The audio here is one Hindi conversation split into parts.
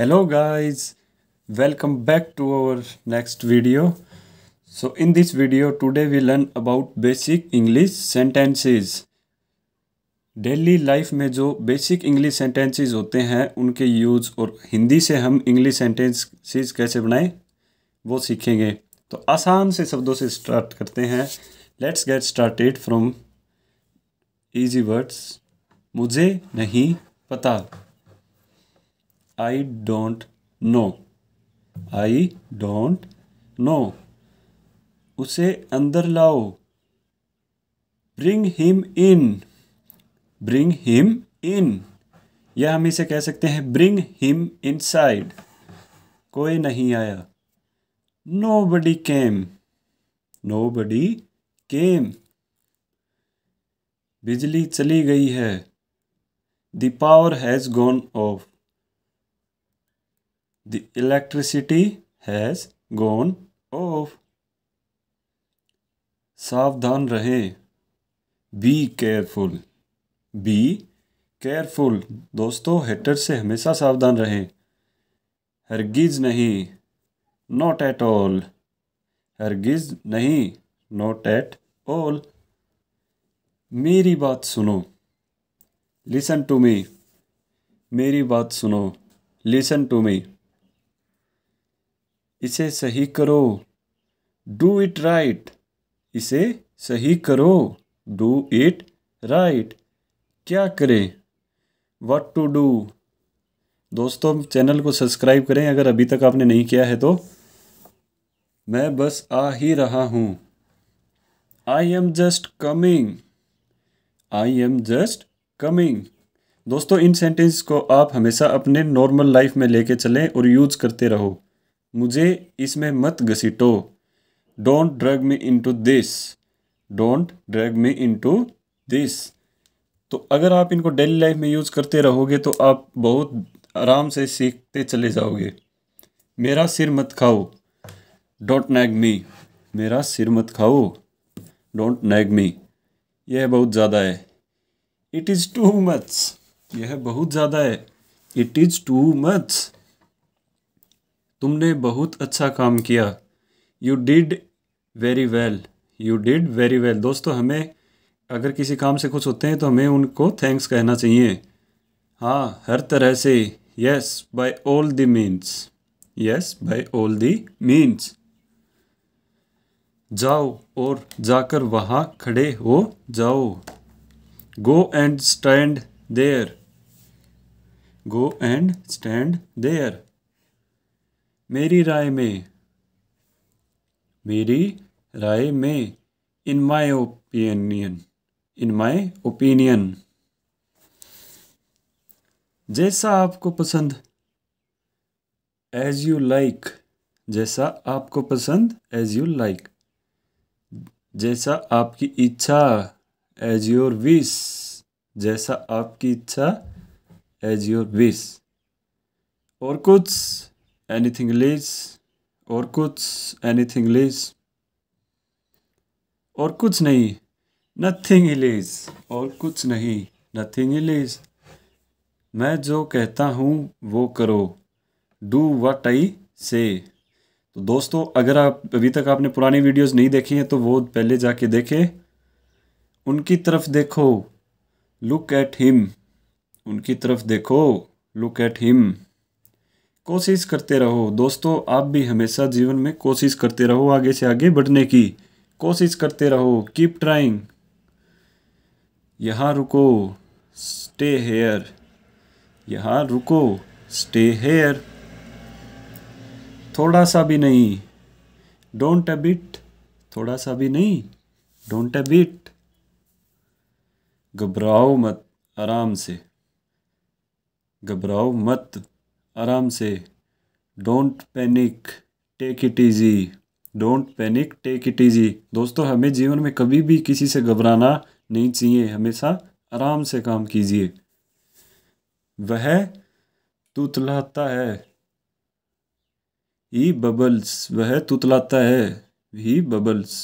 Hello guys welcome back to our next video so in this video today we learn about basic English sentences daily life में जो बेसिक इंग्लिश सेंटेंसेस होते हैं उनके यूज़ और हिंदी से हम इंग्लिश सेंटेंसेस कैसे बनाएं वो सीखेंगे तो आसान से शब्दों से स्टार्ट करते हैं let's get start from easy words मुझे नहीं पता I don't know I don't know उसे अंदर लाओ bring him in bring him in या हम इसे कह सकते हैं ब्रिंग हिम इन साइड कोई नहीं आया नो बडी केम नो बडी केम बिजली चली गई है the power has gone off The electricity has gone off. सावधान रहे बी केयरफुल बी केयरफुल दोस्तों हेटर से हमेशा सावधान रहें हरगिज नहीं नॉट एट ऑल हरगिज नहीं नॉट एट ऑल मेरी बात सुनो लिसन टू मी मेरी बात सुनो लिसन टू मी इसे सही करो डू इट राइट इसे सही करो डू इट राइट क्या करें वट टू डू दोस्तों चैनल को सब्सक्राइब करें अगर अभी तक आपने नहीं किया है तो मैं बस आ ही रहा हूँ I am just coming I am just coming दोस्तों इन सेंटेंस को आप हमेशा अपने नॉर्मल लाइफ में लेके चलें और यूज करते रहो मुझे इसमें मत घसीटो don't drag me into this don't drag me into this तो अगर आप इनको डेली लाइफ में यूज़ करते रहोगे तो आप बहुत आराम से सीखते चले जाओगे मेरा सिर मत खाओ डोंट नैग मी मेरा सिर मत खाओ डोंट नैग मी यह बहुत ज़्यादा है इट इज़ टू मच यह बहुत ज़्यादा है इट इज़ टू मच तुमने बहुत अच्छा काम किया you did very well you did very well दोस्तों हमें अगर किसी काम से खुश होते हैं तो हमें उनको थैंक्स कहना चाहिए हाँ हर तरह से yes by all the means yes by all the means जाओ और जाकर वहाँ खड़े हो जाओ go and stand there go and stand there मेरी राय में मेरी राय में in my opinion in my opinion जैसा आपको पसंद एज यू लाइक जैसा आपको पसंद एज यू लाइक जैसा आपकी इच्छा एज योर विश जैसा आपकी इच्छा एज योर विश और कुछ anything लेस और कुछ एनीथिंग लेस और कुछ नहीं नथिंग लेस और कुछ नहीं नथिंग लेस मैं जो कहता हूँ वो करो डू वट आई से तो दोस्तों अगर आप अभी तक आपने पुरानी वीडियोस नहीं देखी हैं तो वो पहले जाके देखें उनकी तरफ देखो लुक एट हिम उनकी तरफ देखो लुक एट हिम कोशिश करते रहो दोस्तों आप भी हमेशा जीवन में कोशिश करते रहो आगे से आगे बढ़ने की कोशिश करते रहो कीप ट्राइंग यहाँ रुको स्टे हेयर यहाँ रुको स्टे हेयर थोड़ा सा भी नहीं डोंट अ बिट थोड़ा सा भी नहीं डोंट अ बिट घबराओ मत आराम से घबराओ मत आराम से don't panic take it easy don't panic take it easy दोस्तों हमें जीवन में कभी भी किसी से घबराना नहीं चाहिए हमेशा आराम से काम कीजिए वह तुतलाता है ही बबल्स वह तुतलाता है ही बबल्स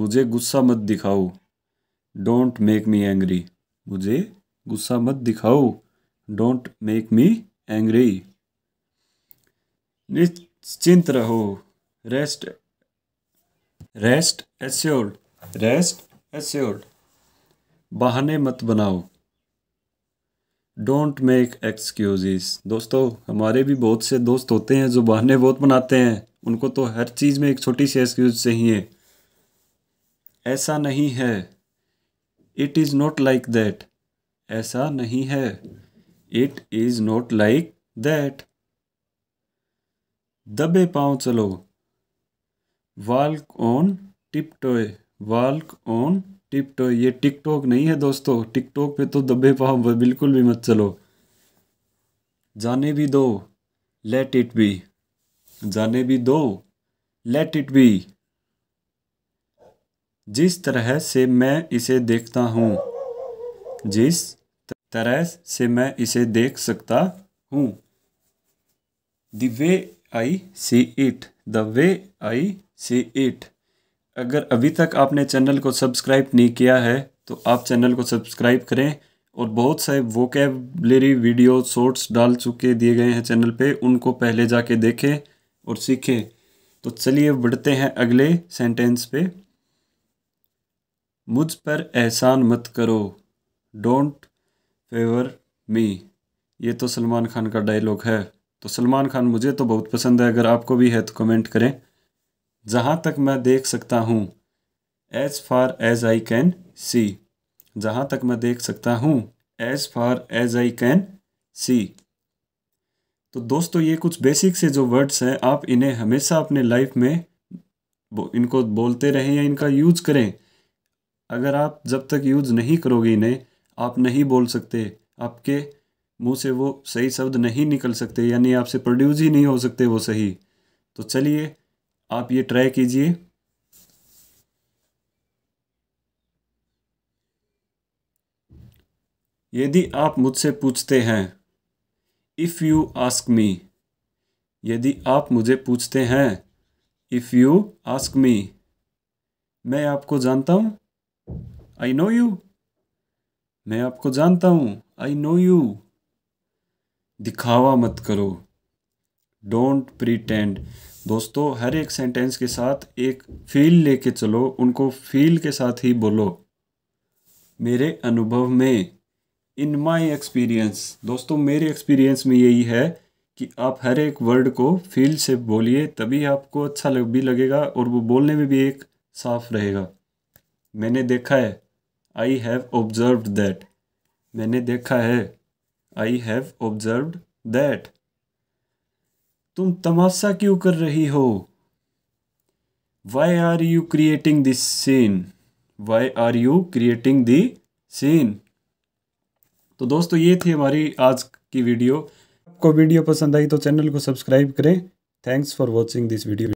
मुझे गुस्सा मत दिखाओ डोंट मेक मी एंग्री मुझे गुस्सा मत दिखाओ डोंट मेक मी एंग्री निश्चिंत रहो rest rest assured rest assured बहाने मत बनाओ डोंट मेक एक्सक्यूजेस दोस्तों हमारे भी बहुत से दोस्त होते हैं जो बहाने बहुत बनाते हैं उनको तो हर चीज़ में एक छोटी सी एक्सक्यूज़ चाहिए ऐसा नहीं है it is not like that ऐसा नहीं है it is not like that दबे पाओ चलो walk on tip toe on tip ये टिकटॉक नहीं है दोस्तों टिकटॉक पे तो दबे पाओ बिल्कुल भी मत चलो जाने भी दो लेट इट बी जाने भी दो लेट इट बी जिस तरह से मैं इसे देखता हूँ जिस तरह से मैं इसे देख सकता हूँ the way I see it the way I see it अगर अभी तक आपने चैनल को सब्सक्राइब नहीं किया है तो आप चैनल को सब्सक्राइब करें और बहुत सारे वोकेबलरी वीडियो शॉर्ट्स डाल चुके दिए गए हैं चैनल पे उनको पहले जाके देखें और सीखें तो चलिए बढ़ते हैं अगले सेंटेंस पे मुझ पर एहसान मत करो डोंट फेवर मी ये तो सलमान खान का डायलॉग है तो सलमान खान मुझे तो बहुत पसंद है अगर आपको भी है तो कमेंट करें जहाँ तक मैं देख सकता हूँ as far as I can see जहाँ तक मैं देख सकता हूँ as far as I can see तो दोस्तों ये कुछ बेसिक से जो वर्ड्स हैं आप इन्हें हमेशा अपने लाइफ में इनको बोलते रहें या इनका यूज करें अगर आप जब तक यूज नहीं करोगे इन्हें आप नहीं बोल सकते आपके मुंह से वो सही शब्द नहीं निकल सकते यानी आपसे प्रोड्यूस ही नहीं हो सकते वो सही तो चलिए आप ये ट्राई कीजिए यदि आप मुझसे पूछते हैं इफ़ यू आस्क मी यदि आप मुझे पूछते हैं इफ़ यू आस्क मी मैं आपको जानता हूँ आई नो यू मैं आपको जानता हूँ आई नो यू दिखावा मत करो डोंट प्रीटेंड दोस्तों हर एक सेंटेंस के साथ एक फील लेके चलो उनको फील के साथ ही बोलो मेरे अनुभव में इन माय एक्सपीरियंस दोस्तों मेरे एक्सपीरियंस में यही है कि आप हर एक वर्ड को फील से बोलिए तभी आपको अच्छा लग भी लगेगा और वो बोलने में भी एक साफ रहेगा मैंने देखा है आई हैव ऑब्जर्व दैट मैंने देखा है आई हैव ऑब्जर्व दैट तुम तमाशा क्यों कर रही हो why are you creating this scene why are you creating the scene तो दोस्तों ये थी हमारी आज की वीडियो आपको वीडियो पसंद आई तो चैनल को सब्सक्राइब करें thanks for watching this video